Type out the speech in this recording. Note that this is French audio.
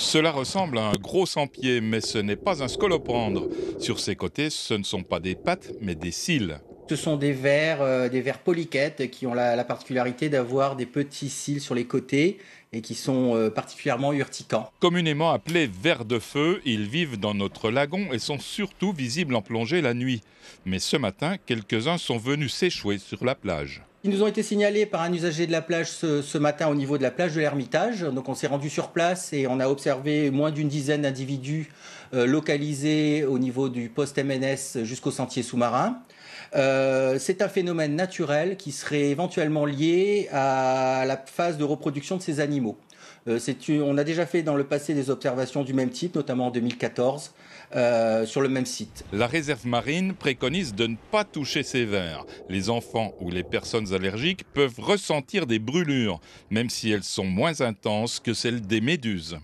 Cela ressemble à un gros sans-pied, mais ce n'est pas un scolopendre. Sur ses côtés, ce ne sont pas des pattes, mais des cils. Ce sont des vers, euh, des vers polyquettes qui ont la, particularité d'avoir des petits cils sur les côtés et qui sont euh, particulièrement urticants. Communément appelés vers de feu, ils vivent dans notre lagon et sont surtout visibles en plongée la nuit. Mais ce matin, quelques-uns sont venus s'échouer sur la plage qui nous ont été signalés par un usager de la plage ce, matin au niveau de la plage de l'Ermitage. Donc on s'est rendu sur place et on a observé moins d'une dizaine d'individus euh, localisés au niveau du poste MNS jusqu'au sentier sous-marin. Euh, c'est un phénomène naturel qui serait éventuellement lié à la phase de reproduction de ces animaux. Euh, on a déjà fait dans le passé des observations du même type, notamment en 2014, sur le même site. La réserve marine préconise de ne pas toucher ces vers. Les enfants ou les personnes allergiques peuvent ressentir des brûlures, même si elles sont moins intenses que celles des méduses.